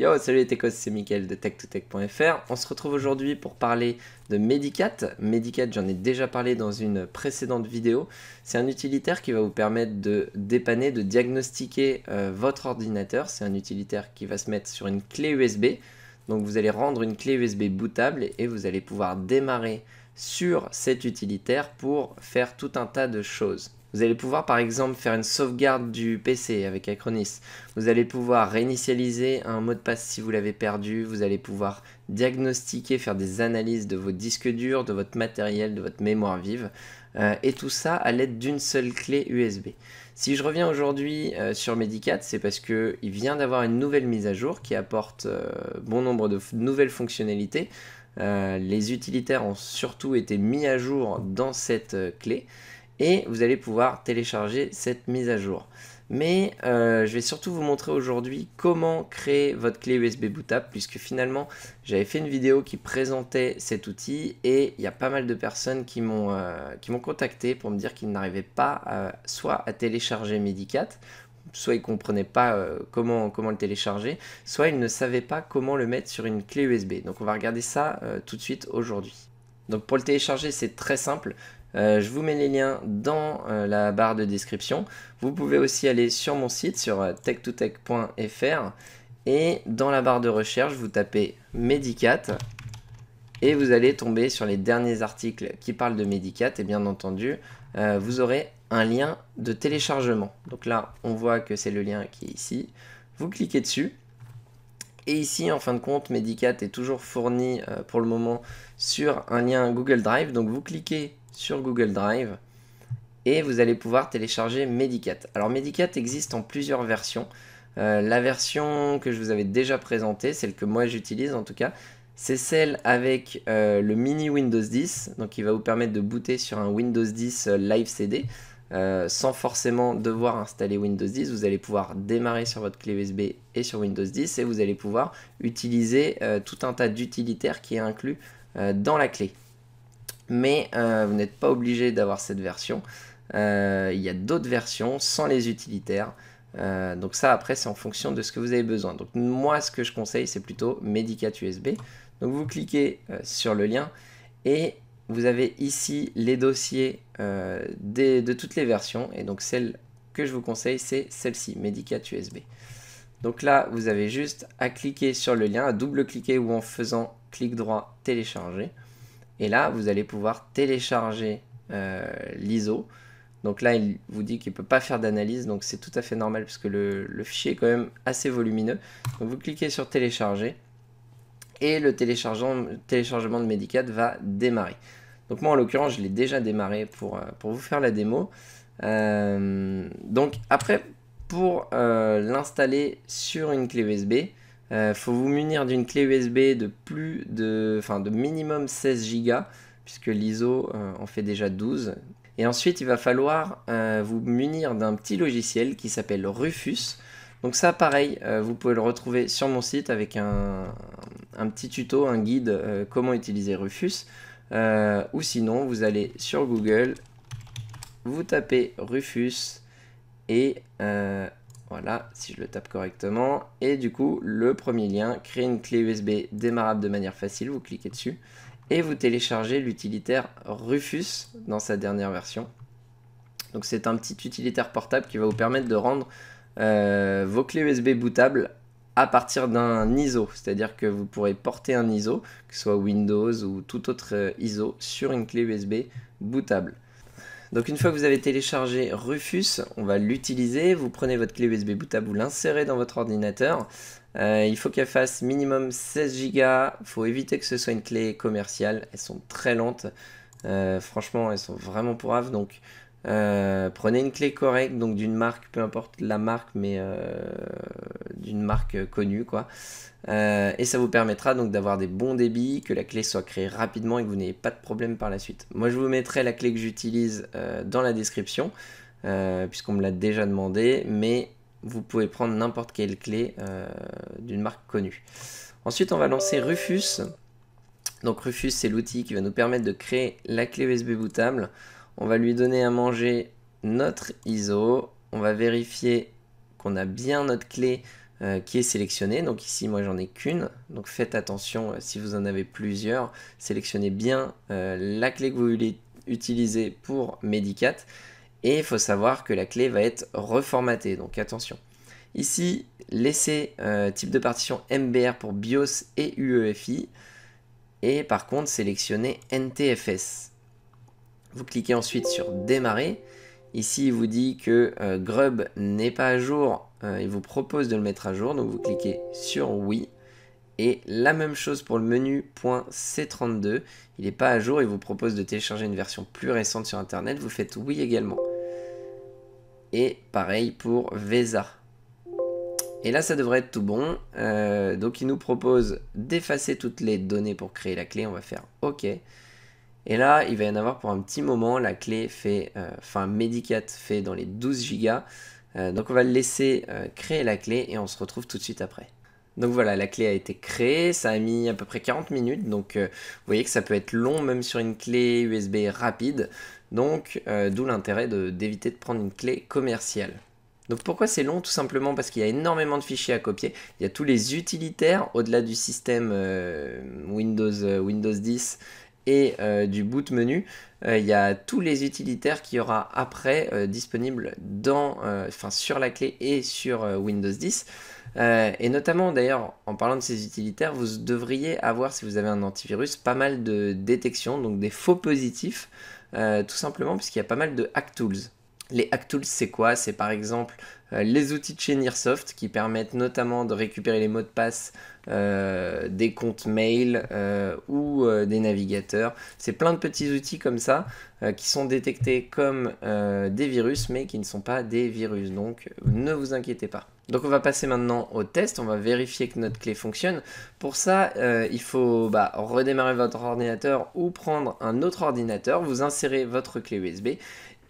Yo, salut les techos, c'est Mickaël de tech2tech.fr. On se retrouve aujourd'hui pour parler de Medicat. Medicat, j'en ai déjà parlé dans une précédente vidéo. C'est un utilitaire qui va vous permettre de dépanner, de diagnostiquer euh, votre ordinateur. C'est un utilitaire qui va se mettre sur une clé USB. Donc vous allez rendre une clé USB bootable et vous allez pouvoir démarrer sur cet utilitaire pour faire tout un tas de choses. Vous allez pouvoir par exemple faire une sauvegarde du PC avec Acronis. Vous allez pouvoir réinitialiser un mot de passe si vous l'avez perdu. Vous allez pouvoir diagnostiquer, faire des analyses de vos disques durs, de votre matériel, de votre mémoire vive. Euh, et tout ça à l'aide d'une seule clé USB. Si je reviens aujourd'hui euh, sur Medicat, c'est parce qu'il vient d'avoir une nouvelle mise à jour qui apporte euh, bon nombre de nouvelles fonctionnalités. les utilitaires ont surtout été mis à jour dans cette clé et vous allez pouvoir télécharger cette mise à jour. Mais euh, je vais surtout vous montrer aujourd'hui comment créer votre clé USB bootable puisque finalement j'avais fait une vidéo qui présentait cet outil et il y a pas mal de personnes qui m'ont euh, contacté pour me dire qu'ils n'arrivaient pas soit à télécharger Medicat soit ils comprenaient pas euh, comment, comment le télécharger, soit ils ne savaient pas comment le mettre sur une clé USB. Donc on va regarder ça tout de suite aujourd'hui. Donc pour le télécharger c'est très simple, euh, je vous mets les liens dans euh, la barre de description. Vous pouvez aussi aller sur mon site, sur euh, tech2tech.fr, et dans la barre de recherche, vous tapez Medicat, et vous allez tomber sur les derniers articles qui parlent de Medicat, et bien entendu, vous aurez un lien de téléchargement. Donc là, on voit que c'est le lien qui est ici. Vous cliquez dessus. Et ici, en fin de compte, Medicat est toujours fourni pour le moment sur un lien Google Drive. Donc vous cliquez sur Google Drive et vous allez pouvoir télécharger Medicat. Alors Medicat existe en plusieurs versions. Euh, la version que je vous avais déjà présentée, celle que moi j'utilise en tout cas, c'est celle avec euh, le mini Windows 10, donc il va vous permettre de booter sur un Windows 10 euh, Live CD. sans forcément devoir installer Windows 10, vous allez pouvoir démarrer sur votre clé USB et sur Windows 10 et vous allez pouvoir utiliser tout un tas d'utilitaires qui est inclus dans la clé mais euh, vous n'êtes pas obligé d'avoir cette version. Euh, il y a d'autres versions sans les utilitaires. Euh, donc ça après c'est en fonction de ce que vous avez besoin. Donc moi ce que je conseille c'est plutôt Medicat USB. Donc vous cliquez sur le lien et vous avez ici les dossiers de toutes les versions. Et donc celle que je vous conseille c'est celle-ci, Medicat USB. Donc là vous avez juste à cliquer sur le lien, à double-cliquer ou en faisant clic droit télécharger. Et là, vous allez pouvoir télécharger euh, l'ISO. Donc là, il vous dit qu'il ne peut pas faire d'analyse, donc c'est tout à fait normal puisque le, fichier est quand même assez volumineux. Donc vous cliquez sur télécharger et le téléchargement, de Medicat va démarrer. Donc moi en l'occurrence, je l'ai déjà démarré pour, euh, pour, vous faire la démo. Euh, donc après, pour l'installer sur une clé USB, il euh, faut vous munir d'une clé USB de plus de, enfin de minimum 16 Go, puisque l'ISO euh, en fait déjà 12. Et ensuite, il va falloir euh, vous munir d'un petit logiciel qui s'appelle Rufus. Donc ça, pareil, vous pouvez le retrouver sur mon site avec un, un petit tuto, un guide comment utiliser Rufus. ou sinon, vous allez sur Google, vous tapez Rufus et voilà, si je le tape correctement. Et du coup, le premier lien, créer une clé USB démarrable de manière facile, vous cliquez dessus. Et vous téléchargez l'utilitaire Rufus dans sa dernière version. Donc c'est un petit utilitaire portable qui va vous permettre de rendre euh, vos clés USB bootables à partir d'un ISO. C'est-à-dire que vous pourrez porter un ISO, que ce soit Windows ou tout autre euh, ISO, sur une clé USB bootable. Donc une fois que vous avez téléchargé Rufus, on va l'utiliser. Vous prenez votre clé USB bootable, vous l'insérez dans votre ordinateur. Euh, il faut qu'elle fasse minimum 16 Go. Il faut éviter que ce soit une clé commerciale. Elles sont très lentes. Euh, franchement, elles sont vraiment pourraves. Donc euh, prenez une clé correcte, donc d'une marque, peu importe la marque, mais euh, d'une marque euh, connue, quoi. et ça vous permettra donc d'avoir des bons débits, que la clé soit créée rapidement et que vous n'ayez pas de problème par la suite. Moi, je vous mettrai la clé que j'utilise dans la description, puisqu'on me l'a déjà demandé, mais vous pouvez prendre n'importe quelle clé d'une marque connue. Ensuite, on va lancer Rufus. Donc Rufus, c'est l'outil qui va nous permettre de créer la clé USB bootable. On va lui donner à manger notre ISO. On va vérifier qu'on a bien notre clé euh, qui est sélectionnée. Donc ici, moi, j'en ai qu'une. Donc faites attention, euh, si vous en avez plusieurs, sélectionnez bien euh, la clé que vous voulez utiliser pour Medicat. Et il faut savoir que la clé va être reformatée, donc attention. Ici, laissez type de partition MBR pour BIOS et UEFI. Et par contre, sélectionnez NTFS. Vous cliquez ensuite sur démarrer. Ici, il vous dit que euh, Grub n'est pas à jour. Euh, il vous propose de le mettre à jour. Donc vous cliquez sur oui. Et la même chose pour le menu .c32. Il n'est pas à jour. Il vous propose de télécharger une version plus récente sur Internet. Vous faites oui également. Et pareil pour VESA. Et là, ça devrait être tout bon. Euh, donc, il nous propose d'effacer toutes les données pour créer la clé. On va faire OK. Et là, il va y en avoir pour un petit moment. La clé fait, euh, enfin Medicat fait dans les 12 Go. Euh, donc on va le laisser euh, créer la clé et on se retrouve tout de suite après. Donc voilà, la clé a été créée, ça a mis à peu près 40 minutes, donc vous voyez que ça peut être long même sur une clé USB rapide, donc d'où l'intérêt d'éviter de, prendre une clé commerciale. Donc pourquoi c'est long Tout simplement parce qu'il y a énormément de fichiers à copier. Il y a tous les utilitaires au-delà du système Windows, Windows 10 et euh, du boot menu, euh, il y a tous les utilitaires qu'il y aura après euh, disponibles dans, sur la clé et sur Windows 10. et notamment d'ailleurs en parlant de ces utilitaires, vous devriez avoir si vous avez un antivirus pas mal de détections, donc des faux positifs, tout simplement puisqu'il y a pas mal de hack tools. Les hack tools c'est quoi C'est par exemple euh, les outils de chez Nearsoft qui permettent notamment de récupérer les mots de passe euh, des comptes mail euh, ou des navigateurs. C'est plein de petits outils comme ça qui sont détectés comme des virus mais qui ne sont pas des virus. Donc ne vous inquiétez pas. Donc on va passer maintenant au test, on va vérifier que notre clé fonctionne. Pour ça, euh, il faut bah, redémarrer votre ordinateur ou prendre un autre ordinateur, vous insérez votre clé USB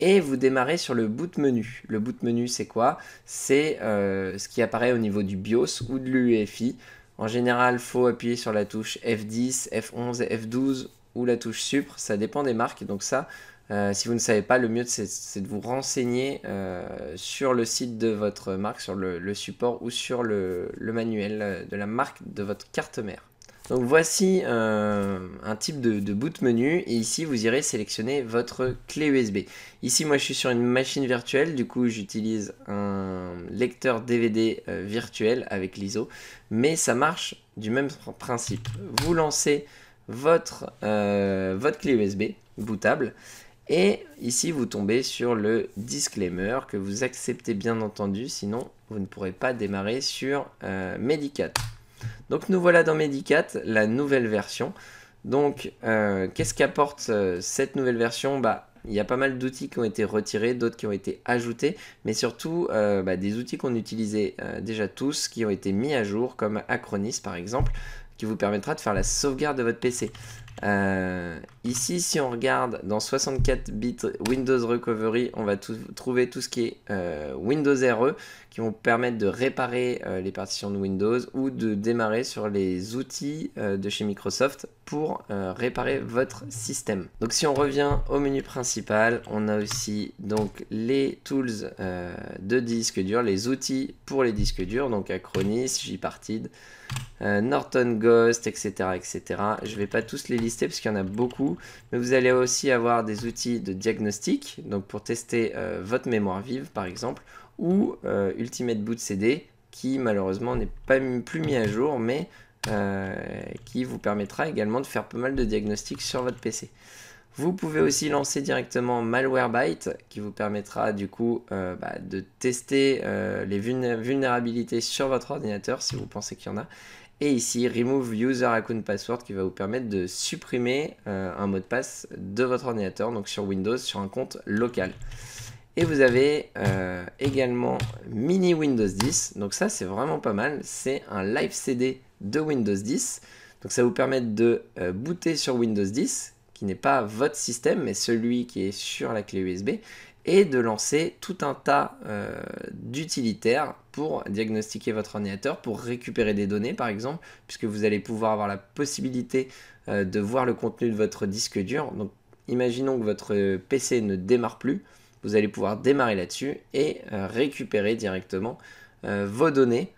et vous démarrez sur le boot menu. Le boot menu c'est quoi C'est euh, ce qui apparaît au niveau du BIOS ou de l'UEFI. En général, faut appuyer sur la touche F10, F11 F12 ou la touche Supre, ça dépend des marques, donc ça, euh, si vous ne savez pas, le mieux c'est de vous renseigner euh, sur le site de votre marque, sur le, support ou sur le, manuel euh, de la marque de votre carte mère. Donc voici un type de, boot menu et ici vous irez sélectionner votre clé USB. Ici moi je suis sur une machine virtuelle, du coup j'utilise un lecteur DVD virtuel avec l'ISO, mais ça marche du même principe. Vous lancez votre, votre clé USB bootable et ici, vous tombez sur le disclaimer que vous acceptez bien entendu, sinon vous ne pourrez pas démarrer sur euh, Medicat. Donc nous voilà dans Medicat, la nouvelle version. Donc euh, qu'est-ce qu'apporte euh, cette nouvelle version bah, il y a pas mal d'outils qui ont été retirés, d'autres qui ont été ajoutés, mais surtout bah, des outils qu'on utilisait déjà tous, qui ont été mis à jour, comme Acronis par exemple, vous permettra de faire la sauvegarde de votre PC. Euh, ici, si on regarde dans 64 bits Windows Recovery, on va trouver tout ce qui est euh, Windows RE qui vont permettre de réparer euh, les partitions de Windows ou de démarrer sur les outils de chez Microsoft pour réparer votre système. Donc si on revient au menu principal, on a aussi donc les tools de disque dur, les outils pour les disques durs, donc Acronis, jpartid Norton Go etc., etc. Je ne vais pas tous les lister parce qu'il y en a beaucoup, mais vous allez aussi avoir des outils de diagnostic, donc pour tester euh, votre mémoire vive par exemple, ou euh, Ultimate Boot CD, qui malheureusement n'est pas plus mis à jour, mais euh, qui vous permettra également de faire pas mal de diagnostics sur votre PC. Vous pouvez aussi lancer directement Malwarebyte qui vous permettra du coup bah, de tester les vulnérabilités sur votre ordinateur si vous pensez qu'il y en a et ici, Remove User Account Password qui va vous permettre de supprimer euh, un mot de passe de votre ordinateur, donc sur Windows, sur un compte local. Et vous avez euh, également Mini Windows 10. Donc ça, c'est vraiment pas mal. C'est un live CD de Windows 10. Donc ça vous permet de euh, booter sur Windows 10, qui n'est pas votre système, mais celui qui est sur la clé USB et de lancer tout un tas euh, d'utilitaires pour diagnostiquer votre ordinateur, pour récupérer des données par exemple, puisque vous allez pouvoir avoir la possibilité euh, de voir le contenu de votre disque dur. Donc imaginons que votre euh, PC ne démarre plus, vous allez pouvoir démarrer là-dessus et récupérer directement vos données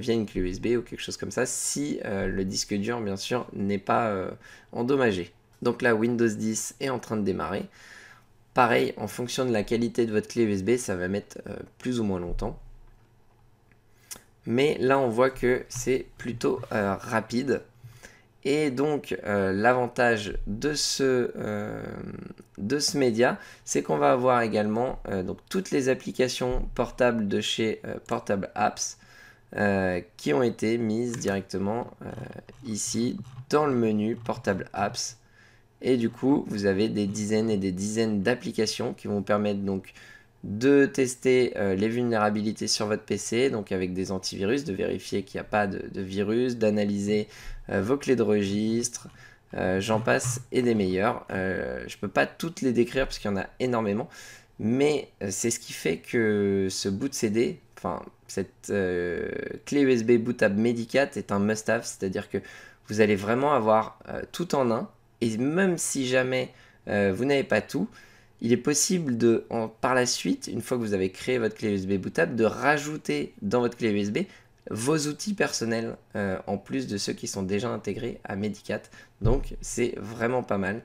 via une clé USB ou quelque chose comme ça, si le disque dur bien sûr n'est pas endommagé. Donc là Windows 10 est en train de démarrer. Pareil, en fonction de la qualité de votre clé USB, ça va mettre euh, plus ou moins longtemps. Mais là, on voit que c'est plutôt euh, rapide. Et donc, euh, l'avantage de, de, ce média, c'est qu'on va avoir également donc, toutes les applications portables de chez Portable Apps qui ont été mises directement ici dans le menu Portable Apps. Et du coup, vous avez des dizaines et des dizaines d'applications qui vont vous permettre donc de tester euh, les vulnérabilités sur votre PC, donc avec des antivirus, de vérifier qu'il n'y a pas de, virus, d'analyser euh, vos clés de registre, euh, j'en passe et des meilleurs. je ne peux pas toutes les décrire parce qu'il y en a énormément, mais c'est ce qui fait que ce boot CD, enfin cette clé USB bootable Medicat est un must-have, c'est-à-dire que vous allez vraiment avoir tout en un et même si jamais euh, vous n'avez pas tout, il est possible de, en, par la suite, une fois que vous avez créé votre clé USB bootable, de rajouter dans votre clé USB vos outils personnels euh, en plus de ceux qui sont déjà intégrés à Medicat. Donc c'est vraiment pas mal.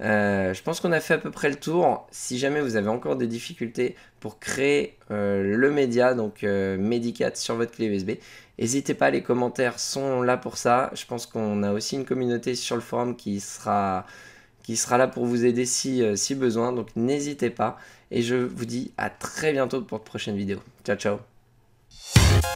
Euh, je pense qu'on a fait à peu près le tour. Si jamais vous avez encore des difficultés pour créer le média, donc Medicat sur votre clé USB, N'hésitez pas, les commentaires sont là pour ça. Je pense qu'on a aussi une communauté sur le forum qui sera, qui sera là pour vous aider si, euh, si besoin. Donc n'hésitez pas. Et je vous dis à très bientôt pour de prochaines vidéos. Ciao, ciao.